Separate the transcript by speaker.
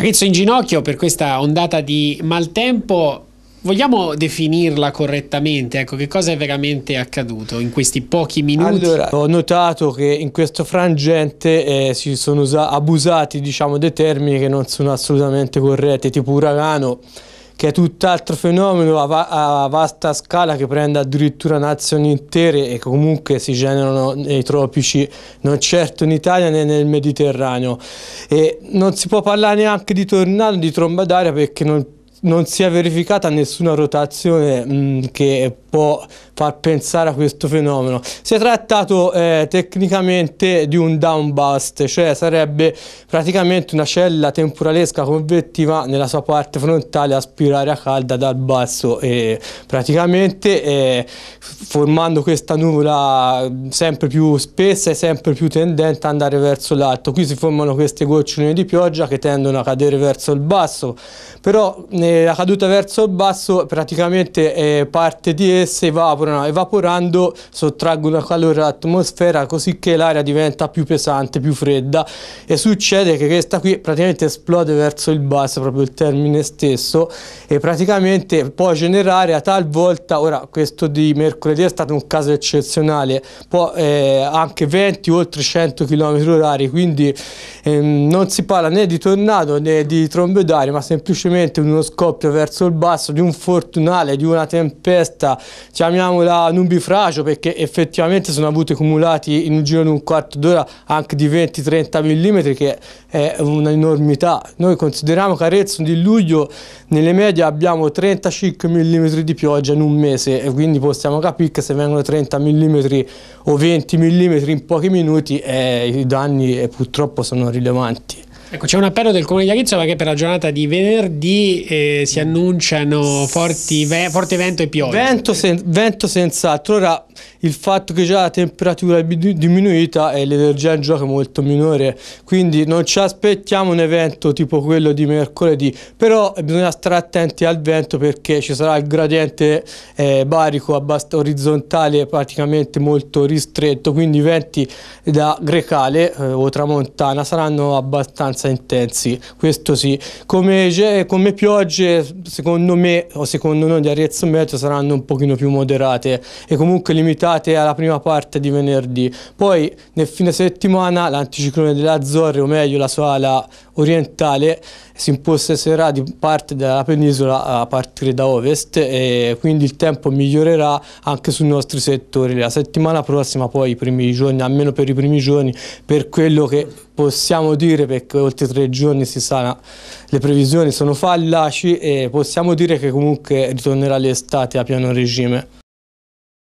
Speaker 1: Arezzo in ginocchio per questa ondata di maltempo. Vogliamo definirla correttamente? Ecco, che cosa è veramente accaduto in questi
Speaker 2: pochi minuti? Allora, ho notato che in questo frangente eh, si sono abusati diciamo, dei termini che non sono assolutamente corretti, tipo uragano che è tutt'altro fenomeno a, va a, vasta scala che prende addirittura nazioni intere e comunque si generano nei tropici, non certo in Italia né nel Mediterraneo. E non si può parlare neanche di tornado, di tromba d'aria perché non, non si è verificata nessuna rotazione mh, che può far pensare a questo fenomeno. Si è trattato eh, tecnicamente di un downbust, cioè sarebbe praticamente una cella temporalesca convettiva nella sua parte frontale a spirare a calda dal basso e praticamente eh, formando questa nuvola sempre più spessa e sempre più tendente ad andare verso l'alto. Qui si formano queste gocciole di pioggia che tendono a cadere verso il basso, però eh, la caduta verso il basso praticamente è eh, parte di dietro stesse evaporano, evaporando sottraggono calore all'atmosfera così che l'aria diventa più pesante, più fredda e succede che questa qui praticamente esplode verso il basso, proprio il termine stesso e praticamente può generare a talvolta, ora questo di mercoledì è stato un caso eccezionale, può eh, anche 20 oltre 100 km h quindi ehm, non si parla né di tornado né di trombe d'aria, ma semplicemente uno scoppio verso il basso di un fortunale, di una tempesta chiamiamola nubifragio perché effettivamente sono avuti accumulati in un giro di un quarto d'ora anche di 20-30 mm che è un'enormità. Noi consideriamo che Arezzo di luglio nelle medie abbiamo 35 mm di pioggia in un mese e quindi possiamo capire che se vengono 30 mm o 20 mm in pochi minuti eh, i danni eh, purtroppo sono rilevanti.
Speaker 1: Ecco, c'è un appello del Comune di Arezzo perché per la giornata di venerdì eh, si annunciano
Speaker 2: forti ve- forte vento e pioggia. Vento, sen- vento senz'altro. Ora, il fatto che già la temperatura è diminuita e l'energia in gioco è molto minore, quindi non ci aspettiamo un evento tipo quello di mercoledì, però bisogna stare attenti al vento perché ci sarà il gradiente eh, barico abbast- orizzontale praticamente molto ristretto, quindi i venti da grecale eh, o tramontana saranno abbastanza abbastanza intensi, questo sì. Come, come piogge, secondo me o secondo noi di Arezzo Meteo saranno un pochino più moderate e comunque limitate alla prima parte di venerdì. Poi nel fine settimana l'anticiclone dell'Azzorre, o meglio la sua ala orientale si impossesserà di parte della penisola a partire da ovest e quindi il tempo migliorerà anche sui nostri settori. La settimana prossima poi i primi giorni, almeno per i primi giorni, per quello che possiamo dire perché oltre tre giorni si sa le previsioni sono fallaci e possiamo dire che comunque ritornerà l'estate a pieno regime.